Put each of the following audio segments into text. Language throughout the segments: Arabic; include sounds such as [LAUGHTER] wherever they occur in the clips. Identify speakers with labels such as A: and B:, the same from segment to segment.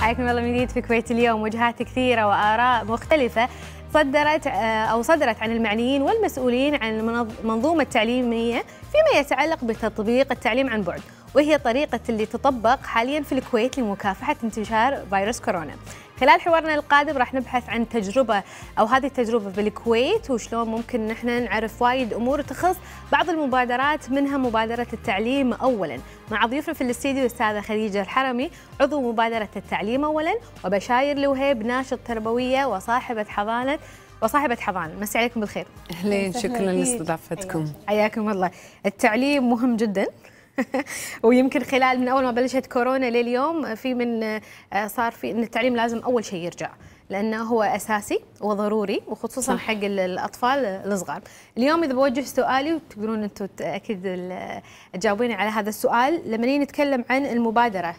A: حياكم الله من جديد في كويت اليوم وجهات كثيرة وآراء مختلفة صدرت آه، أو صدرت عن المعنيين والمسؤولين عن المنظومة التعليمية فيما يتعلق بتطبيق التعليم عن بعد وهي طريقة اللي تطبق حاليا في الكويت لمكافحة انتشار فيروس كورونا خلال حوارنا القادم راح نبحث عن تجربة أو هذه التجربة بالكويت وشلون ممكن نحن نعرف وايد أمور تخص بعض المبادرات منها مبادرة التعليم أولا مع ضيوفنا في الاستديو الأستاذة خديجة الحرمي عضو مبادرة التعليم أولا وبشاير لوهيب ناشط تربوية وصاحبة حضانة وصاحبة حضان مسي عليكم بالخير أهلين شكرا لاستضافتكم حياكم الله التعليم مهم جدا [LAUGHS] ويمكن خلال من اول ما بلشت كورونا لليوم في من آه، صار في ان التعليم لازم اول شيء يرجع لانه هو اساسي وضروري وخصوصا صح. حق الاطفال الصغار. اليوم اذا بوجه سؤالي وتقدرون انتم اكيد تجاوبيني على هذا السؤال لما نتكلم عن المبادره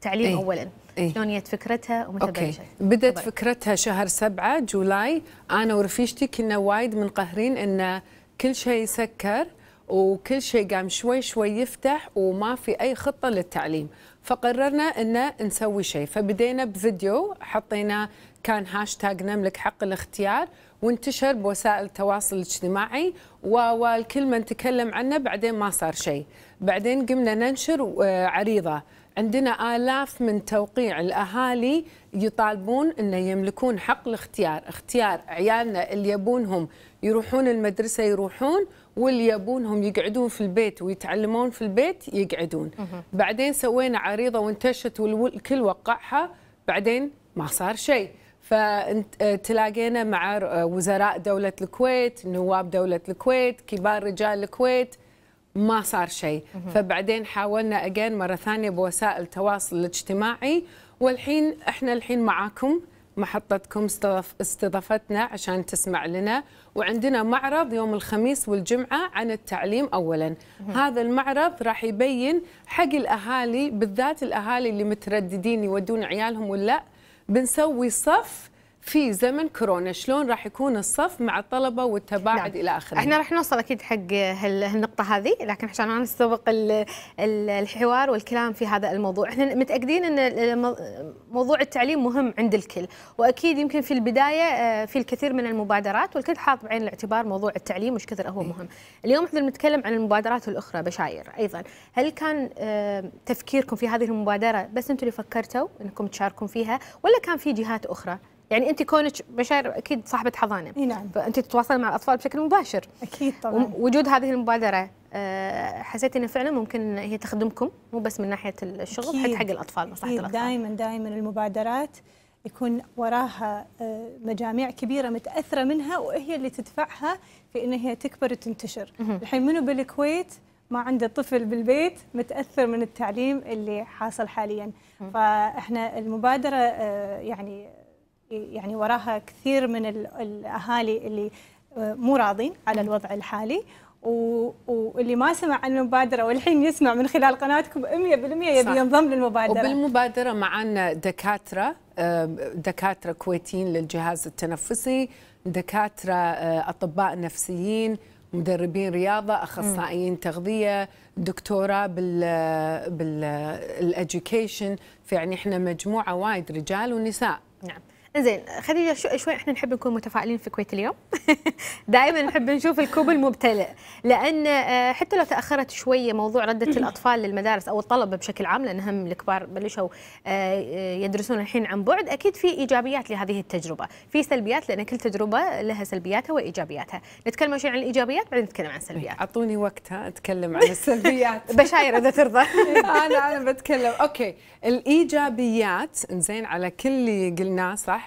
B: تعليم إيه، اولا إيه. شلون جت فكرتها ومتى أوكي. بلشت؟ بدت طبعا. فكرتها شهر سبعة جولاي أنا ورفيجتي كنا وايد منقهرين أن كل شيء سكر وكل شيء قام شوي شوي يفتح وما في أي خطة للتعليم فقررنا أن نسوي شيء فبدينا بفيديو حطينا كان هاشتاج نملك حق الاختيار وانتشر بوسائل التواصل الاجتماعي والكل من تكلم عنه بعدين ما صار شيء بعدين قمنا ننشر آه، عريضة عندنا آلاف من توقيع الأهالي يطالبون أن يملكون حق الاختيار اختيار عيالنا اللي يبونهم يروحون المدرسة يروحون واللي يبونهم يقعدون في البيت ويتعلمون في البيت يقعدون بعدين سوينا عريضه وانتشت والكل وقعها بعدين ما صار شيء فتلاقينا آه، مع آه، وزراء دولة الكويت نواب دولة الكويت كبار رجال الكويت ما صار شيء فبعدين حاولنا أجين مرة ثانية بوسائل التواصل الاجتماعي والحين احنا الحين معاكم محطتكم استضافتنا عشان تسمع لنا وعندنا معرض يوم الخميس والجمعة عن التعليم أولا هذا المعرض راح يبين حق الأهالي بالذات الأهالي اللي مترددين يودون عيالهم ولا بنسوي صف في زمن كورونا شلون راح يكون الصف مع الطلبه والتباعد نعم. الى اخره احنا راح نوصل اكيد حق
A: هالنقطه هذه لكن عشان ما نستبق الحوار والكلام في هذا الموضوع احنا متاكدين ان موضوع التعليم مهم عند الكل واكيد يمكن في البدايه آه، في الكثير من المبادرات والكل حاط بعين الاعتبار موضوع التعليم وش كثر هو إيه. مهم اليوم احنا بنتكلم عن المبادرات الاخرى بشاير ايضا هل كان آه، تفكيركم في هذه المبادره بس انتم اللي فكرتوا انكم تشاركون فيها ولا كان في جهات اخرى يعني انت كونك بشار اكيد صاحبه حضانه اي نعم فانت تتواصلين مع الاطفال بشكل مباشر اكيد طبعا وجود هذه المبادره آه، حسيت انه فعلا ممكن هي تخدمكم مو بس من ناحيه الشغل حتى حق الاطفال مصلحه الاطفال دائما
C: دائما المبادرات يكون وراها آه، مجاميع كبيرة متأثرة منها وهي اللي تدفعها في إن هي تكبر وتنتشر الحين منو بالكويت ما عنده طفل بالبيت متأثر من التعليم اللي حاصل حاليا فإحنا المبادرة آه، يعني يعني وراها كثير من الاهالي اللي آه، مو راضين على الوضع الحالي واللي ما سمع عن المبادره والحين يسمع من خلال قناتكم 100% يبي ينضم للمبادره
B: وبالمبادره معنا دكاتره آه، دكاتره كويتيين للجهاز التنفسي دكاتره آه، اطباء نفسيين مدربين رياضه اخصائيين تغذيه دكتوره بال بالاديوكيشن فيعني احنا مجموعه وايد رجال ونساء نعم زين خلينا شوي
A: احنا نحب نكون متفائلين في الكويت اليوم [LAUGHS] دائما نحب نشوف الكوب الممتلئ لان آه، حتى لو تاخرت شويه موضوع رده الاطفال للمدارس او الطلبه بشكل عام لان هم الكبار بلشوا آه، آه، يدرسون الحين عن بعد اكيد في ايجابيات لهذه التجربه في سلبيات لان كل تجربه لها سلبياتها وايجابياتها نتكلم شوي عن الايجابيات بعدين نتكلم عن السلبيات إيه،
B: اعطوني وقتها اتكلم عن السلبيات [LAUGHS] بشاير اذا ترضى [LAUGHS] انا انا بتكلم اوكي الايجابيات زين على كل اللي قلناه صح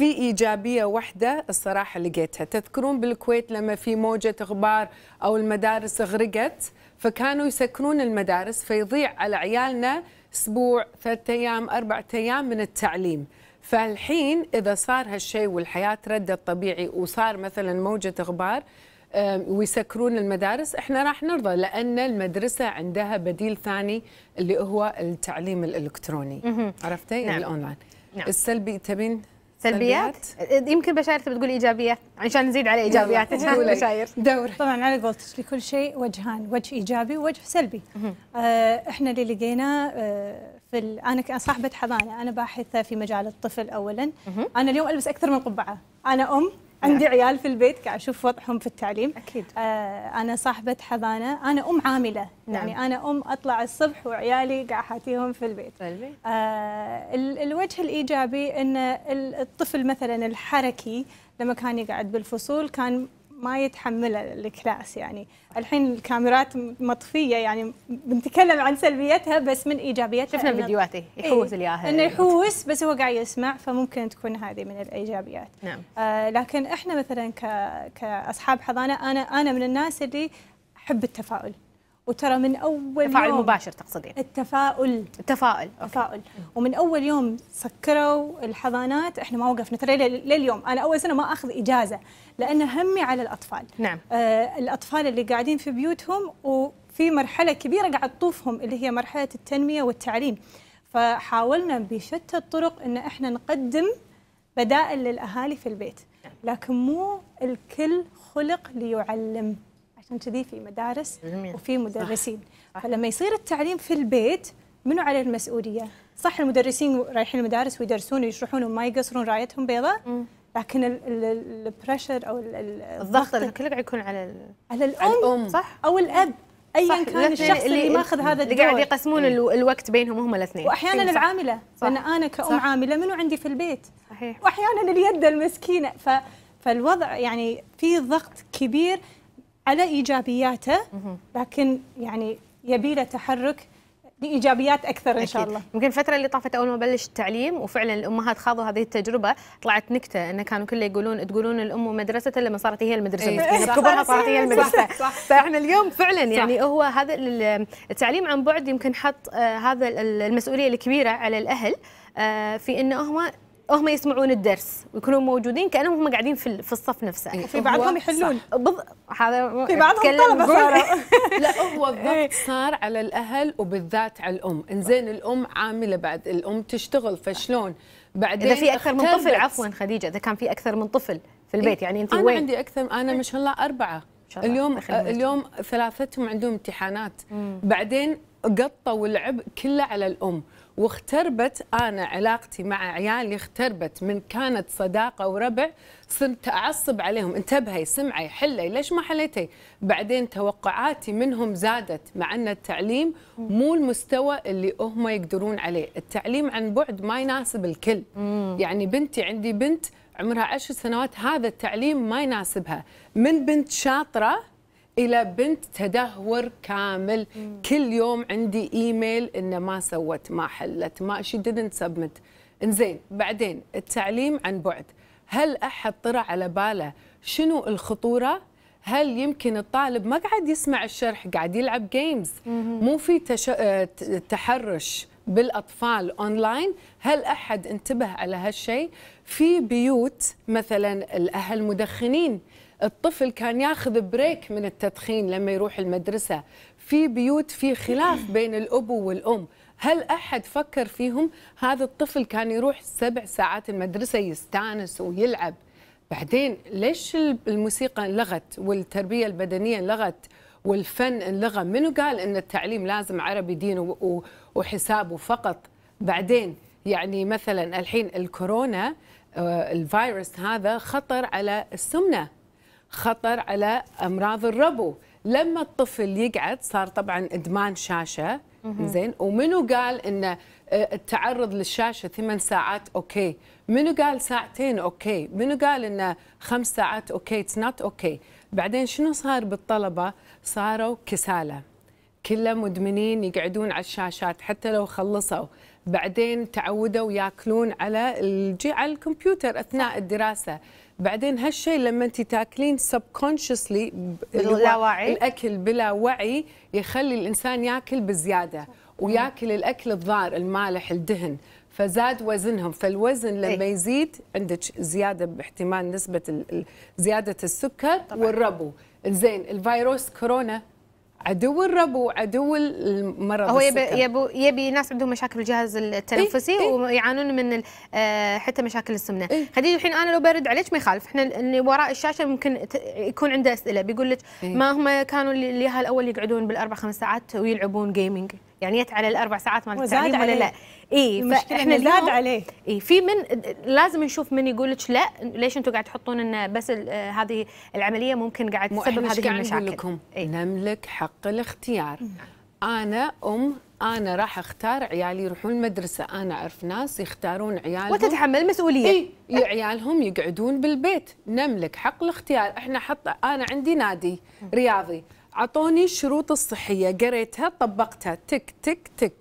B: في ايجابيه واحده الصراحه لقيتها تذكرون بالكويت لما في موجه غبار او المدارس غرقت فكانوا يسكرون المدارس فيضيع على عيالنا اسبوع ثلاثة ايام اربعة ايام من التعليم فالحين اذا صار هالشيء والحياه ردت طبيعي وصار مثلا موجه غبار ويسكرون المدارس احنا راح نرضى لان المدرسه عندها بديل ثاني اللي هو التعليم الالكتروني عرفتي نعم. الاونلاين نعم. السلبي تبين سلبيات
C: يمكن بشاير تبي تقول ايجابيات عشان نزيد على ايجابيات بشاير [LAUGHS] دور طبعا على قولتك لكل شيء وجهان وجه ايجابي ووجه سلبي آه احنا اللي لقيناه آه في انا صاحبه حضانه انا باحثه في مجال الطفل اولا انا اليوم البس اكثر من قبعه انا ام عندي عيال في البيت قاعد اشوف وضعهم في التعليم اكيد آه انا صاحبه حضانه انا ام عامله نعم. يعني انا ام اطلع الصبح وعيالي قاعد احاتيهم في البيت آه الوجه الايجابي ان الطفل مثلا الحركي لما كان يقعد بالفصول كان ما يتحمل الكلاس يعني الحين الكاميرات مطفيه يعني بنتكلم عن سلبيتها بس من ايجابياتها شفنا فيديوهاته إيه، يحوس الياهل انه يحوس بس هو قاعد يسمع فممكن تكون هذه من الايجابيات نعم آه لكن احنا مثلا ك... كاصحاب حضانه انا انا من الناس اللي احب التفاؤل وترى من اول يوم مباشر تقصدين التفاؤل التفاؤل التفاؤل ومن اول يوم سكروا الحضانات احنا ما وقفنا ترى لليوم انا اول سنه ما اخذ اجازه لان همي على الاطفال نعم آه الاطفال اللي قاعدين في بيوتهم وفي مرحله كبيره قاعد تطوفهم اللي هي مرحله التنميه والتعليم فحاولنا بشتى الطرق ان احنا نقدم بدائل للاهالي في البيت نعم. لكن مو الكل خلق ليعلم عشان كذي في مدارس جميل. وفي مدرسين صح. فلما يصير التعليم في البيت منو على المسؤوليه صح المدرسين رايحين المدارس ويدرسون ويشرحون وما يقصرون رايتهم بيضاء لكن البريشر او الضغط كله قاعد يكون على الـ على الام, الأم. صح او الاب ايا كان الشخص اللي, اللي ماخذ هذا الدور اللي قاعد يقسمون الوقت بينهم هم الاثنين واحيانا أيوة، العامله لان انا كأم صح. عامله منو عندي في البيت صحيح واحيانا اليد المسكينه ف فالوضع يعني في ضغط كبير على ايجابياته لكن يعني يبي له تحرك بايجابيات اكثر ان شاء الله.
A: يمكن الفتره اللي طافت اول ما بلش التعليم وفعلا الامهات خاضوا هذه التجربه طلعت نكته انه كانوا كله يقولون تقولون الام مدرسه لما صارت هي المدرسه المسكينه كبرها صارت هي المدرسه صح فاحنا اليوم فعلا يعني صح هو هذا التعليم عن بعد يمكن حط آه، هذا المسؤوليه الكبيره على الاهل آه، في انه هم هم يسمعون الدرس ويكونون موجودين
B: كانهم هم قاعدين في في الصف نفسه إيه، في بعضهم يحلون
A: بض... هذا في بعضهم طلبه صاروا
B: [LAUGHS] لا هو الضغط صار على الاهل وبالذات على الام انزين الام عامله بعد الام تشتغل فشلون بعدين اذا في اكثر من طفل عفوا خديجه اذا كان في اكثر من طفل في البيت إيه. يعني انت وين أنا عندي اكثر انا ما شاء الله اربعه اليوم اليوم ثلاثتهم عندهم امتحانات بعدين قطوا العبء كله على الام واختربت انا علاقتي مع عيالي اختربت من كانت صداقه وربع صرت اعصب عليهم انتبهي سمعي حلي ليش ما حليتي بعدين توقعاتي منهم زادت مع ان التعليم مو المستوى اللي هم يقدرون عليه التعليم عن بعد ما يناسب الكل يعني بنتي عندي بنت عمرها عشر سنوات هذا التعليم ما يناسبها من بنت شاطره الى بنت تدهور كامل مم. كل يوم عندي ايميل انه ما سوت ما حلت ما شي didn't سبمت انزين بعدين التعليم عن بعد هل احد طرى على باله شنو الخطوره هل يمكن الطالب ما قاعد يسمع الشرح قاعد يلعب جيمز مو في تش... آه، تحرش بالاطفال اونلاين هل احد انتبه على هالشيء في بيوت مثلا الاهل مدخنين الطفل كان ياخذ بريك من التدخين لما يروح المدرسة في بيوت في خلاف بين الأب والأم هل أحد فكر فيهم هذا الطفل كان يروح سبع ساعات المدرسة يستانس ويلعب بعدين ليش الموسيقى انلغت والتربية البدنية انلغت والفن انلغى منو قال ان التعليم لازم عربي دين وحسابه فقط بعدين يعني مثلا الحين الكورونا آه، الفيروس هذا خطر على السمنه خطر على امراض الربو لما الطفل يقعد صار طبعا ادمان شاشه زين ومنو قال ان آه، التعرض للشاشه ثمان ساعات اوكي منو قال ساعتين اوكي منو قال انه خمس ساعات اوكي اتس نوت اوكي بعدين شنو صار بالطلبه صاروا كساله كله مدمنين يقعدون على الشاشات حتى لو خلصوا بعدين تعودوا ياكلون على الجي على الكمبيوتر اثناء الدراسه بعدين هالشيء لما انت تاكلين سبكونشسلي بلا وعي الاكل بلا وعي يخلي الانسان ياكل بزياده وياكل الاكل الضار المالح الدهن فزاد وزنهم فالوزن إيه. لما يزيد عندك زياده باحتمال نسبه زياده السكر طبعا. والربو زين الفيروس كورونا عدو الرب وعدو المرض هو يبي, يبي ناس عندهم مشاكل
A: الجهاز التنفسي إيه؟ إيه؟ ويعانون من آه، حتى مشاكل السمنه إيه؟ خديجه الحين انا لو برد عليك ما يخالف احنا اللي وراء الشاشه ممكن يكون عنده اسئله بيقول لك إيه؟ ما هم كانوا اللي الاول يقعدون بالاربع خمس ساعات ويلعبون جيمنج يعني يت على الاربع ساعات مال التعليم ولا لا
C: اي فاحنا زاد عليه
A: اي في من لازم نشوف من يقول لك لا ليش انتم قاعد تحطون ان بس آه، هذه العمليه ممكن قاعد تسبب هذه المشاكل لكم إيه؟ نملك
B: حق الاختيار انا ام انا راح اختار عيالي يروحون المدرسه انا اعرف ناس يختارون عيالهم وتتحمل مسؤوليه اي عيالهم يقعدون بالبيت نملك حق الاختيار احنا حط انا عندي نادي رياضي اعطوني الشروط الصحيه قريتها طبقتها تك تك تك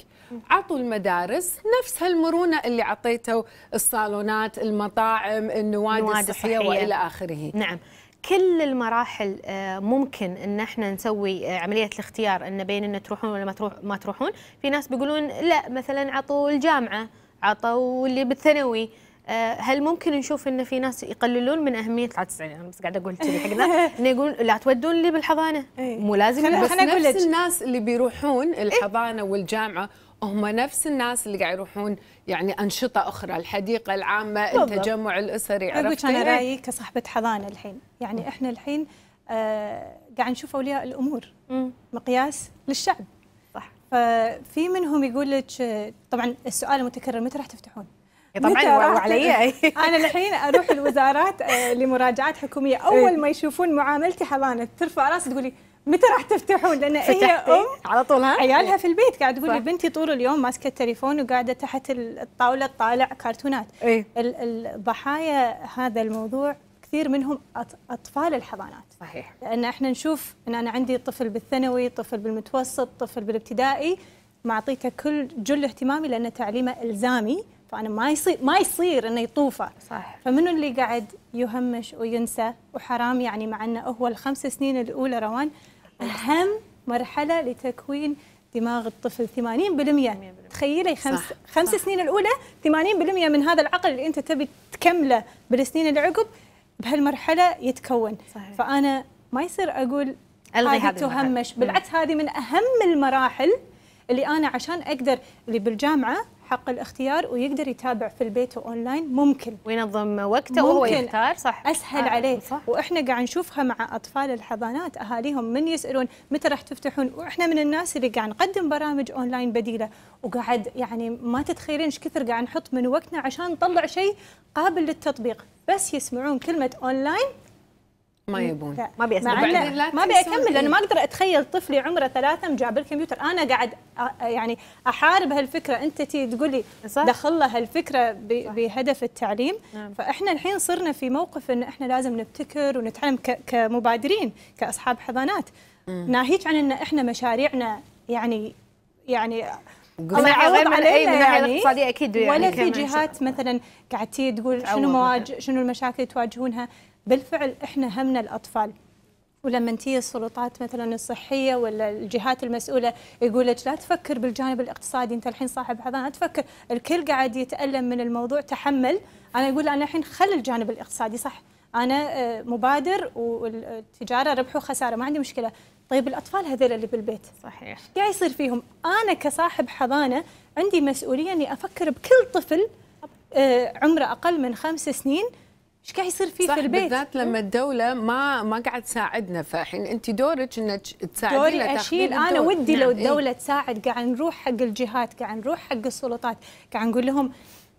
B: عطوا المدارس نفس هالمرونه اللي عطيته الصالونات المطاعم النوادي الصحيه الصحيه والى اخره نعم
A: كل المراحل آه، ممكن ان احنا نسوي آه، عمليه الاختيار ان بين ان تروحون ولا ما تروح ما تروحون في ناس بيقولون لا مثلا عطوا الجامعه عطوا اللي بالثانوي آه، هل ممكن نشوف ان في ناس يقللون
B: من اهميه 93 انا بس قاعده اقول كذي حقنا
A: [LAUGHS] انه يقول لا تودون لي بالحضانه إيه. مو لازم خلينا بس نفس نفس
B: الناس اللي بيروحون إيه. الحضانه والجامعه هم نفس الناس اللي قاعد يروحون يعني انشطه اخرى الحديقه العامه بالضبط. التجمع الاسري عرفت انا رايي
C: كصاحبه حضانه الحين يعني احنا الحين آه قاعد نشوف اولياء الامور مقياس للشعب صح ففي منهم يقول لك طبعا السؤال المتكرر متى راح تفتحون؟ إيه، طبعا واو علي [LAUGHS] [LAUGHS] انا الحين اروح الوزارات آه، لمراجعات حكوميه إيه. اول ما يشوفون معاملتي حضانه ترفع راسي تقولي متى راح تفتحون لان هي ام على طول ها عيالها في البيت قاعد تقول لي بنتي طول اليوم ماسكه التليفون وقاعده تحت الطاوله تطالع كرتونات ايه؟ الضحايا هذا الموضوع كثير منهم اطفال الحضانات صحيح لان احنا نشوف ان انا عندي طفل بالثانوي طفل بالمتوسط طفل بالابتدائي معطيته كل جل اهتمامي لان تعليمه الزامي فانا ما يصير ما يصير انه يطوفه صح فمنو اللي قاعد يهمش وينسى وحرام يعني مع انه هو الخمس سنين الاولى روان اهم مرحله لتكوين دماغ الطفل 80% تخيلي خمس صح. خمس صح. سنين الاولى 80% من هذا العقل اللي انت تبي تكمله بالسنين اللي عقب بهالمرحله يتكون صحيح. فانا ما يصير اقول الغي هذه تهمش بالعكس هذه من اهم المراحل اللي انا عشان اقدر اللي بالجامعه حق الاختيار ويقدر يتابع في البيت اونلاين ممكن وينظم وقته وهو يختار صح اسهل آه. عليه صح. واحنا قاعد نشوفها مع اطفال الحضانات اهاليهم من يسالون متى راح تفتحون واحنا من الناس اللي قاعد نقدم برامج اونلاين بديله وقاعد يعني ما تتخيلين ايش كثر قاعد نحط من وقتنا عشان نطلع شيء قابل للتطبيق بس يسمعون كلمه اونلاين
B: ما يبون ما بيسمع ما بيكمل لانه ما إيه.
C: اقدر اتخيل طفلي عمره ثلاثة مجاب الكمبيوتر انا قاعد يعني احارب هالفكره انت تي تقول لي دخل له هالفكره بهدف التعليم نعم. فاحنا الحين صرنا في موقف ان احنا لازم نبتكر ونتعلم كمبادرين كاصحاب حضانات ناهيك عن ان احنا مشاريعنا يعني يعني ما يعوض علينا أي من يعني الاقتصاديه اكيد يعني ولا في جهات مثلا قاعد تقول شنو مواجه شنو المشاكل تواجهونها بالفعل احنا همنا الاطفال ولما تيجي السلطات مثلا الصحيه ولا الجهات المسؤوله يقول لك لا تفكر بالجانب الاقتصادي انت الحين صاحب حضانه تفكر الكل قاعد يتالم من الموضوع تحمل انا اقول انا الحين خل الجانب الاقتصادي صح انا آه، مبادر والتجاره ربح وخساره ما عندي مشكله طيب الاطفال هذول اللي بالبيت صحيح قاعد يصير فيهم انا كصاحب حضانه عندي مسؤوليه اني افكر بكل طفل آه، عمره اقل من خمس سنين ايش قاعد يصير
B: فيه في البيت بالذات لما الدوله ما ما قاعد تساعدنا فالحين انت دورك انك تساعدين دوري اشيل انا ودي نعم. لو إيه. الدوله
C: تساعد قاعد نروح حق الجهات قاعد نروح حق السلطات قاعد نقول لهم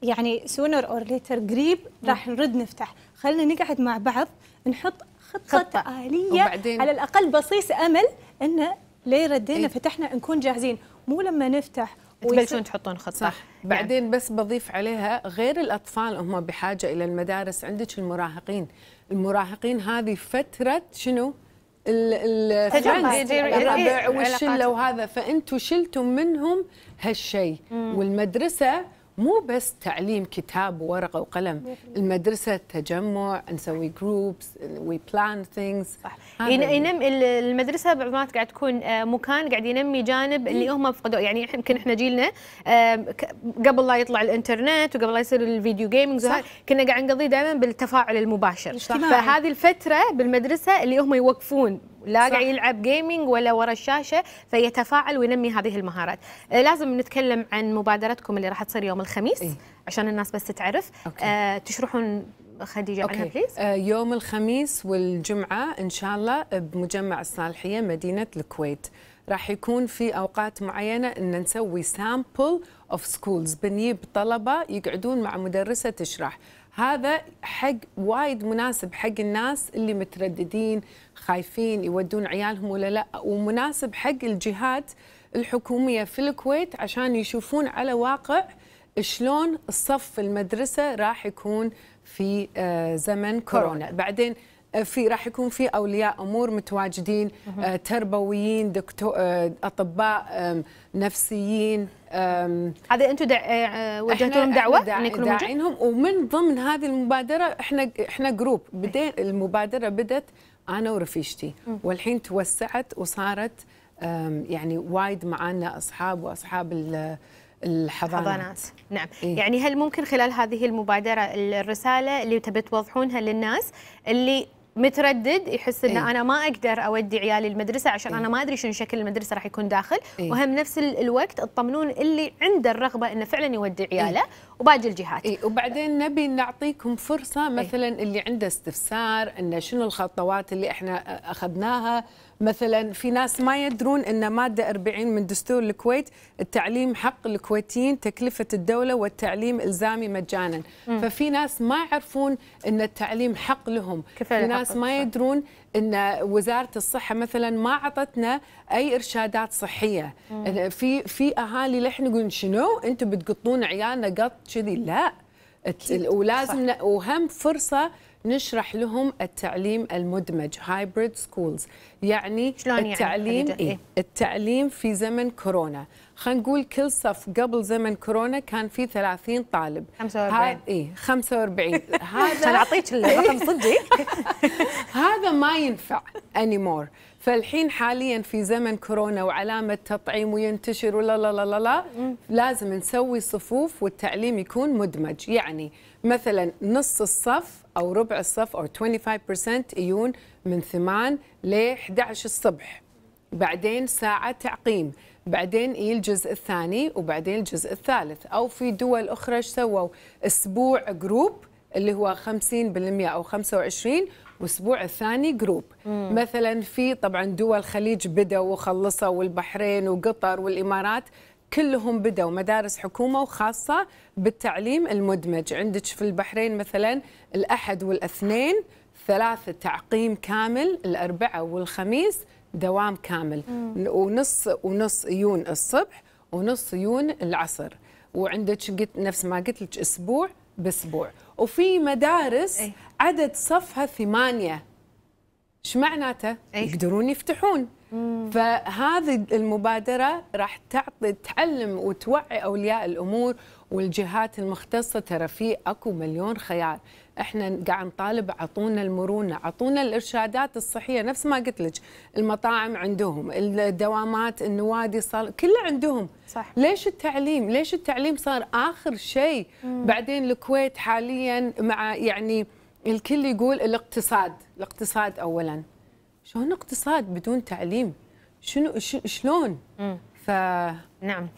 C: يعني سونر اور ليتر قريب راح نرد نفتح خلينا نقعد مع بعض نحط خطه, خطة. اليه وبعدين. على الاقل بصيص امل انه ليه ردينا ايه؟ فتحنا نكون جاهزين مو لما نفتح تبلشون تحطون خطه صح. يعني.
B: بعدين يعني. بس بضيف عليها غير الاطفال هم بحاجه الى المدارس عندك المراهقين المراهقين هذه فتره شنو الربع إيه، إيه. والشله وهذا فانتم شلتم منهم هالشيء والمدرسه مو بس تعليم كتاب وورقه وقلم المدرسه تجمع نسوي جروبس وي بلان ثينجز ينمي المدرسه بعض المرات قاعد
A: تكون آه، مكان قاعد ينمي جانب اللي هم فقدوه يعني يمكن احنا جيلنا آه، قبل لا يطلع الانترنت وقبل لا يصير الفيديو جيمنج كنا قاعد نقضي دائما بالتفاعل المباشر فهذه الفتره بالمدرسه اللي هم يوقفون لا قاعد يلعب جيمنج ولا ورا الشاشه فيتفاعل وينمي هذه المهارات آه، لازم نتكلم عن مبادرتكم اللي راح تصير يوم الخميس إيه؟ عشان الناس بس تعرف أوكي. آه تشرحون خديجه أوكي. عنها
B: بليز آه يوم الخميس والجمعه ان شاء الله بمجمع الصالحيه مدينه الكويت راح يكون في اوقات معينه ان نسوي سامبل اوف سكولز بنجيب طلبه يقعدون مع مدرسه تشرح هذا حق وايد مناسب حق الناس اللي مترددين خايفين يودون عيالهم ولا لا ومناسب حق الجهات الحكومية في الكويت عشان يشوفون على واقع شلون الصف المدرسة راح يكون في آه، زمن كورونا بعدين آه، في راح يكون في اولياء امور متواجدين آه، تربويين دكتور اطباء نفسيين هذا انتم دع... لهم آه، آه، دعوه دع... انكم داعينهم ومن ضمن هذه المبادره احنا احنا جروب بدي... المبادره بدت انا ورفيجتي والحين توسعت وصارت يعني وايد معانا اصحاب واصحاب الحضانات, الحضانات.
A: نعم إيه؟ يعني هل ممكن خلال هذه المبادره الرساله اللي تبي توضحونها للناس اللي متردد يحس ان إيه؟ انا ما اقدر اودي عيالي المدرسه عشان إيه؟ انا ما ادري شنو شكل المدرسه راح يكون داخل إيه؟ وهم نفس الوقت الطمنون اللي عنده الرغبه انه فعلا
B: يودي إيه. عياله إيه؟ وباقي الجهات إيه؟ وبعدين نبي نعطيكم فرصه إيه. مثلا إيه؟ اللي عنده استفسار انه شنو الخطوات اللي احنا اخذناها مثلا في ناس ما يدرون ان ماده 40 من دستور الكويت التعليم حق الكويتيين تكلفه الدوله والتعليم الزامي مجانا مم. ففي ناس ما يعرفون ان التعليم حق لهم يعني في ناس ما يدرون ان وزاره الصحه مثلا ما اعطتنا اي ارشادات صحيه مم. في في اهالي لحن يقولون شنو انتم بتقطون عيالنا قط كذي لا ولازم وهم فرصه نشرح لهم التعليم المدمج هايبريد سكولز يعني شلون يعني التعليم يعني إيه؟ التعليم في زمن كورونا خلينا نقول كل صف قبل زمن كورونا كان في 30 طالب 45 اي 45 هذا عشان اعطيك إيه. الرقم صدقي [LAUGHS] هذا ما ينفع انيمور فالحين حاليا في زمن كورونا وعلامه تطعيم وينتشر ولا لا لا, لا لازم نسوي صفوف والتعليم يكون مدمج يعني مثلا نص الصف او ربع الصف او 25% يجون من 8 ل 11 الصبح بعدين ساعة تعقيم بعدين يجي الجزء الثاني وبعدين الجزء الثالث أو في دول أخرى ايش سووا أسبوع جروب اللي هو 50% أو 25 واسبوع الثاني جروب مم. مثلا في طبعا دول الخليج بدأوا وخلصوا والبحرين وقطر والإمارات كلهم بدوا مدارس حكومه وخاصه بالتعليم المدمج عندك في البحرين مثلا الاحد والاثنين ثلاثة تعقيم كامل الأربعاء والخميس دوام كامل مم. ونص ونص يون الصبح ونص يون العصر وعندك قلت نفس ما قلت لك اسبوع باسبوع وفي مدارس أي. عدد صفها ثمانية ايش معناته؟ إيه. يقدرون يفتحون فهذه المبادره راح تعطي تعلم وتوعي اولياء الامور والجهات المختصه ترى في اكو مليون خيار احنا قاعد نطالب اعطونا المرونه اعطونا الارشادات الصحيه نفس ما قلت لك المطاعم عندهم الدوامات النوادي صار كله عندهم صح. ليش التعليم ليش التعليم صار اخر شيء بعدين الكويت حاليا مع يعني الكل يقول الاقتصاد الاقتصاد اولا شلون اقتصاد بدون تعليم شنو شلون ف نعم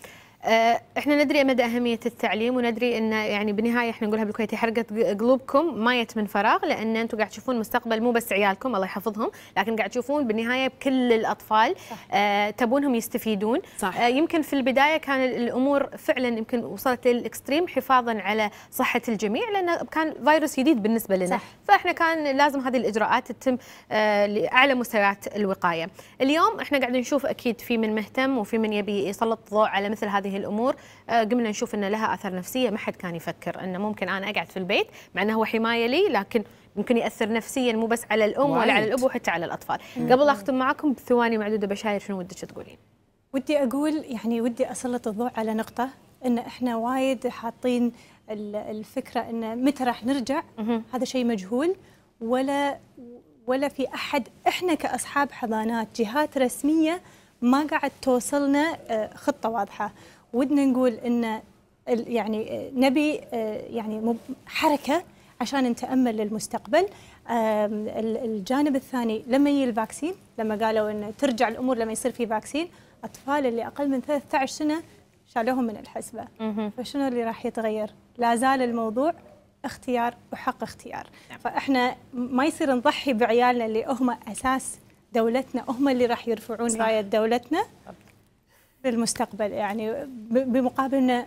B: آه، احنا ندري إيه مدى اهميه
A: التعليم وندري ان يعني بالنهايه احنا نقولها بالكويتي حرقه قلوبكم ما يت من فراغ لان انتم قاعد تشوفون مستقبل مو بس عيالكم الله يحفظهم لكن قاعد تشوفون بالنهايه بكل الاطفال آه تبونهم يستفيدون صح. آه يمكن في البدايه كان الامور فعلا يمكن وصلت للاكستريم حفاظا على صحه الجميع لان كان فيروس جديد بالنسبه لنا صح. فاحنا كان لازم هذه الاجراءات تتم آه لاعلى مستويات الوقايه اليوم احنا قاعدين نشوف اكيد في من مهتم وفي من يبي يسلط الضوء على مثل هذه هذه الامور آه، قمنا نشوف ان لها اثر نفسيه ما حد كان يفكر انه ممكن انا اقعد في البيت مع انه هو حمايه لي لكن ممكن ياثر نفسيا مو بس على الام ولا على الاب وحتى على الاطفال مم. قبل اختم معكم بثواني معدوده بشاير شنو
C: ودك تقولين ودي اقول يعني ودي اسلط الضوء على نقطه ان احنا وايد حاطين الفكره ان متى راح نرجع مم. هذا شيء مجهول ولا ولا في احد احنا كاصحاب حضانات جهات رسميه ما قاعد توصلنا آه، خطه واضحه ودنا نقول ان يعني نبي آه، يعني حركه عشان نتامل للمستقبل الجانب الثاني لما يجي الفاكسين لما قالوا ان ترجع الامور لما يصير في فاكسين اطفال اللي اقل من 13 سنه شالوهم من الحسبه فشنو اللي راح يتغير لا زال الموضوع اختيار وحق اختيار نعم. فاحنا ما يصير نضحي بعيالنا اللي هم اساس دولتنا هم اللي راح يرفعون رايه دولتنا للمستقبل يعني بمقابل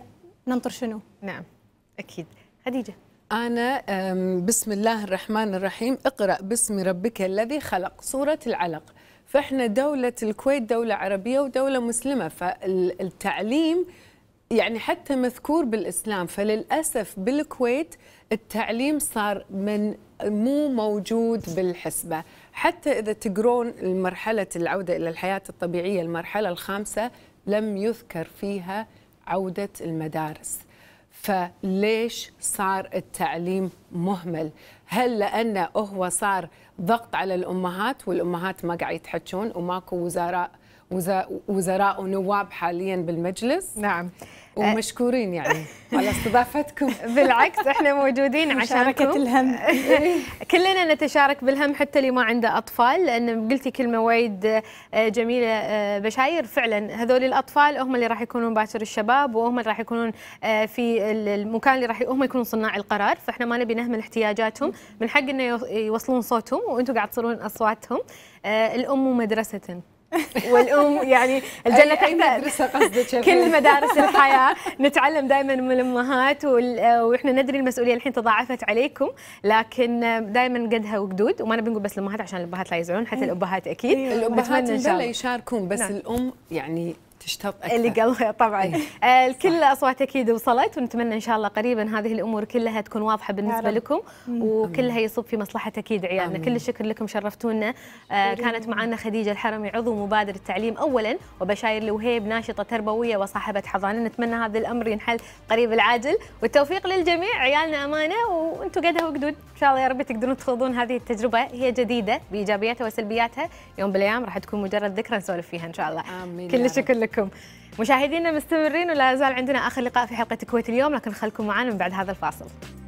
C: ننطر شنو؟ نعم اكيد خديجه أنا بسم الله الرحمن الرحيم
B: اقرأ باسم ربك الذي خلق سورة العلق فإحنا دولة الكويت دولة عربية ودولة مسلمة فالتعليم يعني حتى مذكور بالإسلام فللأسف بالكويت التعليم صار من مو موجود بالحسبة حتى إذا تقرون مرحلة العودة إلى الحياة الطبيعية المرحلة الخامسة لم يذكر فيها عودة المدارس فليش صار التعليم مهمل هل لأنه هو صار ضغط على الأمهات والأمهات ما قاعد يتحجون وماكو وزراء وزراء ونواب حاليا بالمجلس نعم أه، ومشكورين يعني على استضافتكم [LAUGHS] بالعكس احنا موجودين عشان مشاركة الهم [LAUGHS] كلنا
A: نتشارك بالهم حتى اللي ما عنده اطفال لان قلتي كلمه وايد أه، جميله أه، بشاير فعلا هذول الاطفال هم اللي راح يكونون باكر الشباب وهم اللي راح يكونون في المكان اللي راح هم يكونون صناع القرار فاحنا ما نبي نهمل احتياجاتهم من حق انه يوصلون صوتهم وانتم قاعد تصيرون اصواتهم الام مدرسه
B: [LAUGHS] والام
A: يعني الجنه كيف
B: ندرسها [LAUGHS] قصدك كل مدارس [LAUGHS] الحياه
A: نتعلم دائما من الامهات واحنا ندري المسؤوليه الحين تضاعفت عليكم لكن دائما قدها وقدود وما نبي نقول بس الامهات عشان الابهات لا يزعلون حتى إيه. الابهات اكيد الابهات إن شاء الله يشاركون بس نعم. الام يعني تشتاق أكثر. اللي قلبها طبعا الكل إيه. آه، اصوات اكيد وصلت ونتمنى ان شاء الله قريبا هذه الامور كلها تكون واضحه بالنسبه لكم وكلها يصب في مصلحه اكيد عيالنا كل الشكر لكم شرفتونا آه، كانت معنا خديجه الحرمي عضو مبادر التعليم اولا وبشاير الوهيب ناشطه تربويه وصاحبه حضانه نتمنى هذا الامر ينحل قريب العاجل والتوفيق للجميع عيالنا امانه وانتم قدها وقدود ان شاء الله يا رب تقدرون تخوضون هذه التجربه هي جديده بايجابياتها وسلبياتها يوم بالايام راح تكون مجرد ذكرى نسولف فيها ان شاء الله امين كل الشكر لكم لكم مشاهدينا مستمرين ولا زال عندنا اخر لقاء في حلقه كويت اليوم لكن خلكم معنا من بعد هذا الفاصل